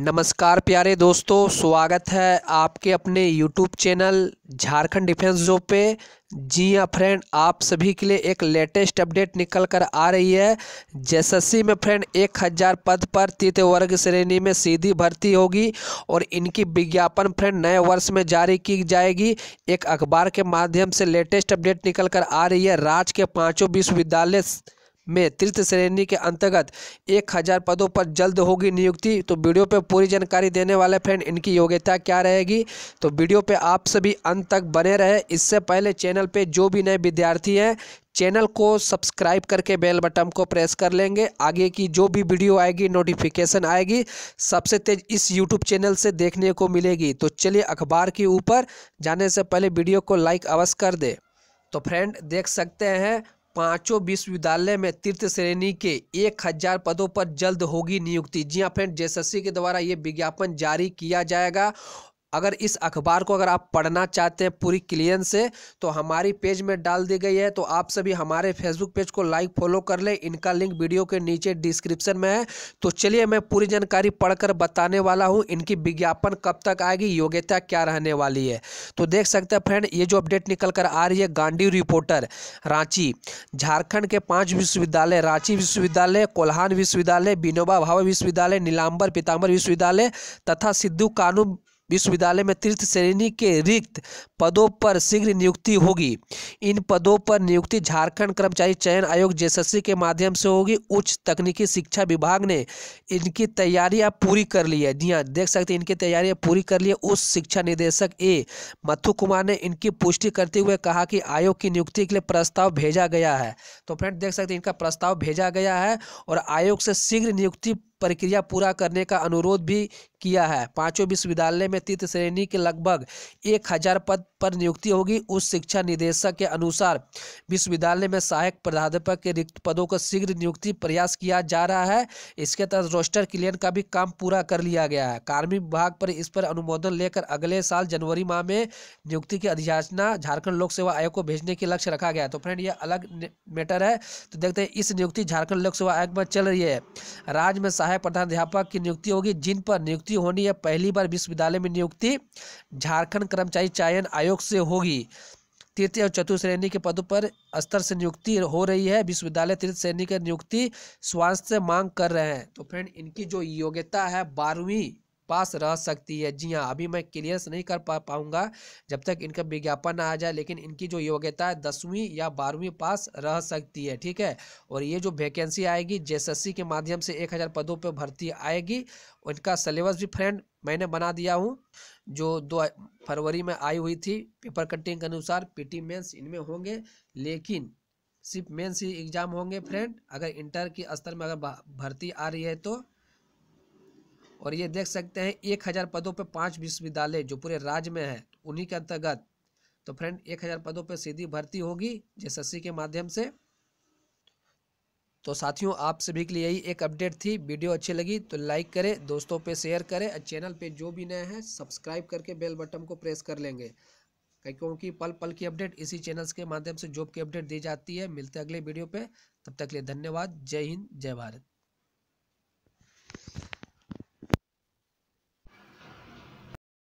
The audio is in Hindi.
नमस्कार प्यारे दोस्तों स्वागत है आपके अपने यूट्यूब चैनल झारखंड डिफेंस जो पे जी हाँ फ्रेंड आप सभी के लिए एक लेटेस्ट अपडेट निकल कर आ रही है जेएसएससी में फ्रेंड एक हज़ार पद पर तृतीय वर्ग श्रेणी में सीधी भर्ती होगी और इनकी विज्ञापन फ्रेंड नए वर्ष में जारी की जाएगी एक अखबार के माध्यम से लेटेस्ट अपडेट निकल कर आ रही है राज्य के पाँचों विश्वविद्यालय में तृतीय श्रेणी के अंतर्गत एक हज़ार पदों पर जल्द होगी नियुक्ति तो वीडियो पे पूरी जानकारी देने वाले फ्रेंड इनकी योग्यता क्या रहेगी तो वीडियो पे आप सभी अंत तक बने रहे इससे पहले चैनल पे जो भी नए विद्यार्थी हैं चैनल को सब्सक्राइब करके बेल बटन को प्रेस कर लेंगे आगे की जो भी वीडियो आएगी नोटिफिकेशन आएगी सबसे तेज इस यूट्यूब चैनल से देखने को मिलेगी तो चलिए अखबार के ऊपर जाने से पहले वीडियो को लाइक अवश्य कर दे तो फ्रेंड देख सकते हैं पांचों विश्वविद्यालय में तीर्थ श्रेणी के एक हजार पदों पर जल्द होगी नियुक्ति जी हाँ फ्रेंड जेएसएससी के द्वारा ये विज्ञापन जारी किया जाएगा अगर इस अखबार को अगर आप पढ़ना चाहते हैं पूरी क्लियर से तो हमारी पेज में डाल दी गई है तो आप सभी हमारे फेसबुक पेज को लाइक फॉलो कर ले इनका लिंक वीडियो के नीचे डिस्क्रिप्शन में है तो चलिए मैं पूरी जानकारी पढ़कर बताने वाला हूँ इनकी विज्ञापन कब तक आएगी योग्यता क्या रहने वाली है तो देख सकते हैं फ्रेंड ये जो अपडेट निकल कर आ रही है गांधी रिपोर्टर रांची झारखंड के पाँच विश्वविद्यालय रांची विश्वविद्यालय कोल्हान विश्वविद्यालय विनोबा भाव विश्वविद्यालय नीलाम्बर पीताम्बर विश्वविद्यालय तथा सिद्धू कानू विश्वविद्यालय में तीर्थ श्रेणी के रिक्त पदों पर शीघ्र नियुक्ति होगी इन पदों पर नियुक्ति झारखंड कर्मचारी चयन आयोग जे के माध्यम से होगी उच्च तकनीकी शिक्षा विभाग ने इनकी तैयारियां पूरी कर ली है जी हाँ देख सकते हैं इनकी तैयारियां पूरी कर ली है उच्च शिक्षा निदेशक ए मथु कुमार ने इनकी पुष्टि करते हुए कहा कि आयोग की नियुक्ति के लिए प्रस्ताव भेजा गया है तो फ्रेंड देख सकते हैं इनका प्रस्ताव भेजा गया है और आयोग से शीघ्र नियुक्ति प्रक्रिया पूरा करने का अनुरोध भी किया है पांचों विश्वविद्यालय में तीर्थ श्रेणी के लगभग एक हजार पद पर नियुक्ति होगी उस शिक्षा निदेशक के अनुसार विश्वविद्यालय में सहायक प्राध्यापक के रिक्त पदों का शीघ्र नियुक्ति प्रयास किया जा रहा है इसके तहत रोस्टर क्लियर का भी काम पूरा कर लिया गया है कार्मिक विभाग पर इस पर अनुमोदन लेकर अगले साल जनवरी माह में नियुक्ति की अधियाचना झारखंड लोक सेवा आयोग को भेजने के लक्ष्य रखा गया तो फ्रेंड यह अलग मैटर है तो देखते हैं इस नियुक्ति झारखंड लोक सेवा आयोग में चल रही है राज्य में सहायक प्रधानाध्यापक की नियुक्ति होगी जिन पर नियुक्ति होनी है पहली बार विश्वविद्यालय में नियुक्ति झारखंड कर्मचारी चयन आयोग से होगी तृतीय और चतुर्थ श्रेणी के पदों पर स्तर से नियुक्ति हो रही है विश्वविद्यालय तृतीय श्रेणी के नियुक्ति स्वास्थ्य मांग कर रहे हैं तो फ्रेंड इनकी जो योग्यता है बारहवीं पास रह सकती है जी हाँ अभी मैं क्लियर नहीं कर पा पाऊँगा जब तक इनका विज्ञापन ना आ जाए लेकिन इनकी जो योग्यता है दसवीं या बारहवीं पास रह सकती है ठीक है और ये जो वैकेंसी आएगी जे के माध्यम से एक हज़ार पदों पर भर्ती आएगी उनका सिलेबस भी फ्रेंड मैंने बना दिया हूँ जो दो फरवरी में आई हुई थी पेपर कटिंग के अनुसार पी टी इनमें होंगे लेकिन सिर्फ मेंस ही एग्ज़ाम होंगे फ्रेंड अगर इंटर के स्तर में अगर भर्ती आ रही है तो और ये देख सकते हैं एक हज़ार पदों पर पांच विश्वविद्यालय जो पूरे राज्य में है उन्हीं के अंतर्गत तो फ्रेंड एक हज़ार पदों पर सीधी भर्ती होगी जे के माध्यम से तो साथियों आप सभी के लिए यही एक अपडेट थी वीडियो अच्छी लगी तो लाइक करें दोस्तों पे शेयर करें और चैनल पे जो भी नए हैं सब्सक्राइब करके बेल बटन को प्रेस कर लेंगे क्योंकि पल पल की अपडेट इसी चैनल्स के माध्यम से जॉब की अपडेट दी जाती है मिलते अगले वीडियो पे तब तक के लिए धन्यवाद जय हिंद जय भारत